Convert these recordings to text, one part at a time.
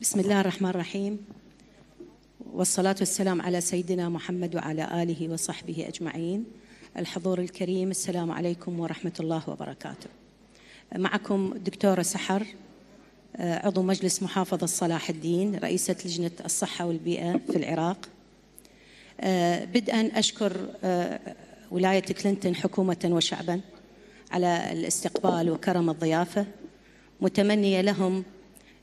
بسم الله الرحمن الرحيم والصلاة والسلام على سيدنا محمد وعلى آله وصحبه أجمعين الحضور الكريم السلام عليكم ورحمة الله وبركاته معكم دكتورة سحر عضو مجلس محافظة صلاح الدين رئيسة لجنة الصحة والبيئة في العراق بدءا أشكر ولاية كلينتون حكومة وشعبا على الاستقبال وكرم الضيافة متمنية لهم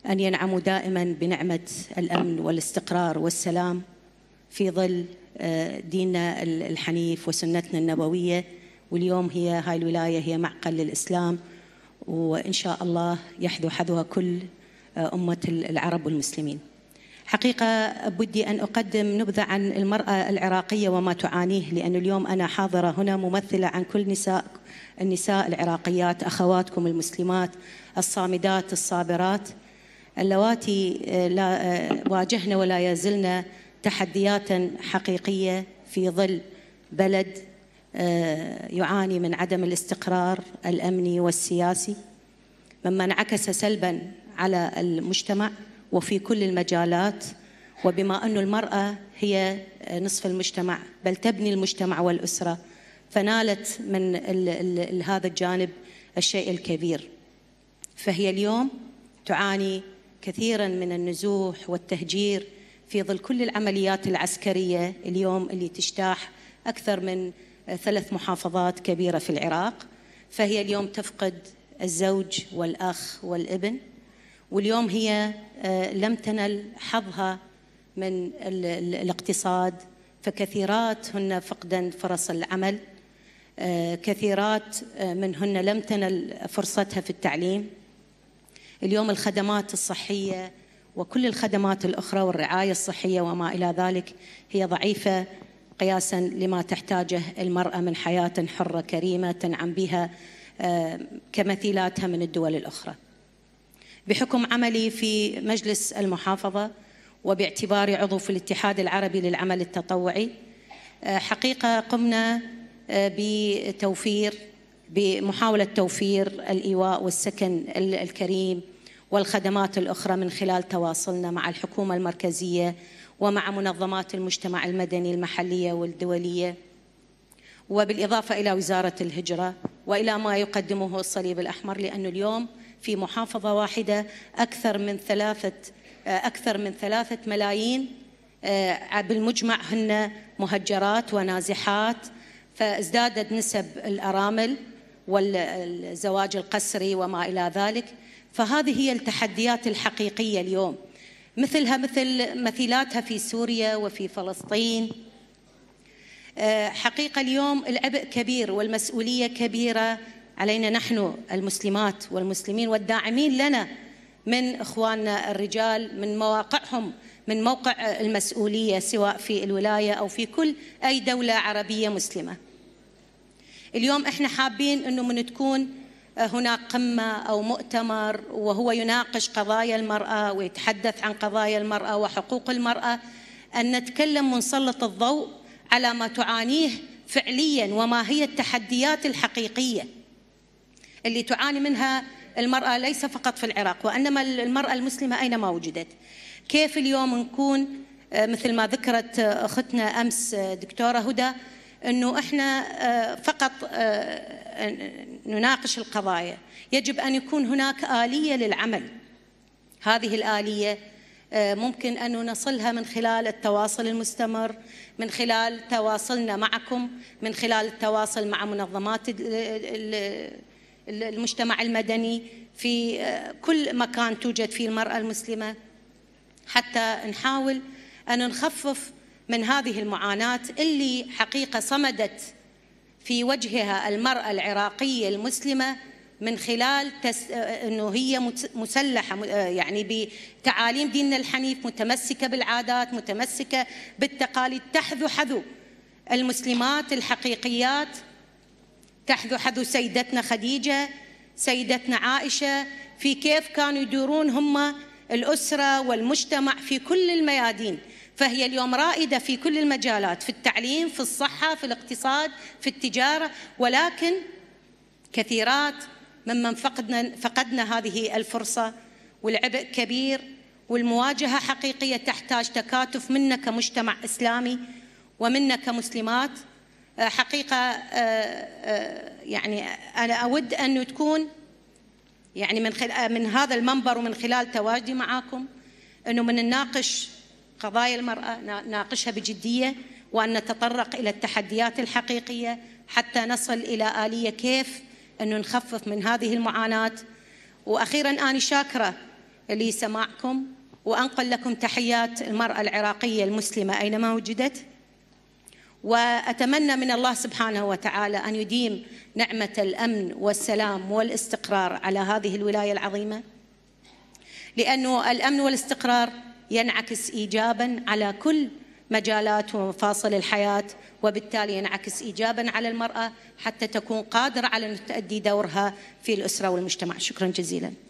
أن ينعموا دائما بنعمة الأمن والاستقرار والسلام في ظل آه، ديننا الحنيف وسنتنا النبوية واليوم هي هاي الولاية هي معقل للإسلام وإن شاء الله يحذو حذوها كل آه، أمة العرب والمسلمين حقيقة بدي أن أقدم نبذة عن المرأة العراقية وما تعانيه لأن اليوم أنا حاضرة هنا ممثلة عن كل نساء النساء العراقيات أخواتكم المسلمات الصامدات الصابرات اللواتي آه، لا آه، واجهنا ولا يزلنا تحديات حقيقيه في ظل بلد آه، يعاني من عدم الاستقرار الامني والسياسي مما انعكس سلبا على المجتمع وفي كل المجالات وبما أن المرأة هي نصف المجتمع بل تبني المجتمع والأسرة فنالت من الـ الـ هذا الجانب الشيء الكبير فهي اليوم تعاني كثيرا من النزوح والتهجير في ظل كل العمليات العسكرية اليوم اللي تجتاح أكثر من ثلاث محافظات كبيرة في العراق فهي اليوم تفقد الزوج والأخ والابن واليوم هي آه، لم تنل حظها من الاقتصاد فكثيرات هن فقدا فرص العمل آه، كثيرات آه، منهن لم تنل فرصتها في التعليم اليوم الخدمات الصحية وكل الخدمات الأخرى والرعاية الصحية وما إلى ذلك هي ضعيفة قياسا لما تحتاجه المرأة من حياة حرة كريمة تنعم بها آه، كمثيلاتها من الدول الأخرى بحكم عملي في مجلس المحافظة وباعتباري عضو في الاتحاد العربي للعمل التطوعي آه، حقيقة قمنا آه، بتوفير بمحاولة توفير الإيواء والسكن الكريم والخدمات الأخرى من خلال تواصلنا مع الحكومة المركزية ومع منظمات المجتمع المدني المحلية والدولية وبالإضافة إلى وزارة الهجرة وإلى ما يقدمه الصليب الأحمر لأنه اليوم في محافظة واحدة أكثر من ثلاثة أكثر من ثلاثة ملايين آه، بالمجمع هن مهجرات ونازحات فازدادت نسب الأرامل والزواج القسري وما إلى ذلك فهذه هي التحديات الحقيقية اليوم مثلها مثل مثيلاتها في سوريا وفي فلسطين آه، حقيقة اليوم العبء كبير والمسؤولية كبيرة علينا نحن المسلمات والمسلمين والداعمين لنا من إخواننا الرجال من مواقعهم من موقع المسؤولية سواء في الولاية أو في كل أي دولة عربية مسلمة اليوم احنا حابين انه من تكون آه، هناك قمه او مؤتمر وهو يناقش قضايا المراه ويتحدث عن قضايا المراه وحقوق المراه ان نتكلم ونسلط الضوء على ما تعانيه فعليا وما هي التحديات الحقيقيه اللي تعاني منها المراه ليس فقط في العراق وانما المراه المسلمه اينما وجدت. كيف اليوم نكون آه، مثل ما ذكرت آه، اختنا امس دكتوره هدى انه احنا آه، فقط آه، آه، نناقش القضايا، يجب ان يكون هناك اليه للعمل. هذه الاليه ممكن ان نصلها من خلال التواصل المستمر، من خلال تواصلنا معكم، من خلال التواصل مع منظمات المجتمع المدني في كل مكان توجد فيه المراه المسلمه حتى نحاول ان نخفف من هذه المعاناة اللي حقيقة صمدت في وجهها المرأة العراقية المسلمة من خلال تس... انه هي مسلحه يعني بتعاليم ديننا الحنيف متمسكه بالعادات متمسكه بالتقاليد تحذو حذو المسلمات الحقيقيات تحذو حذو سيدتنا خديجه سيدتنا عائشه في كيف كانوا يدورون هم الاسره والمجتمع في كل الميادين فهي اليوم رائدة في كل المجالات في التعليم في الصحة في الاقتصاد في التجارة ولكن كثيرات ممن فقدنا, فقدنا هذه الفرصة والعبء كبير والمواجهة حقيقية تحتاج تكاتف منا كمجتمع إسلامي ومنا كمسلمات آه، حقيقة آه، آه، يعني أنا أود أن تكون يعني من من هذا المنبر ومن خلال تواجدي معاكم أنه من نناقش قضايا المرأة ناقشها بجدية وأن نتطرق إلى التحديات الحقيقية حتى نصل إلى آلية كيف أنه نخفف من هذه المعاناة وأخيرا أنا شاكرة لسماعكم وأنقل لكم تحيات المرأة العراقية المسلمة أينما وجدت وأتمنى من الله سبحانه وتعالى أن يديم نعمة الأمن والسلام والاستقرار على هذه الولاية العظيمة لأنه الأمن والاستقرار ينعكس إيجابا على كل مجالات ومفاصل الحياة وبالتالي ينعكس إيجابا على المرأة حتى تكون قادرة على أن تؤدي دورها في الأسرة والمجتمع شكرا جزيلا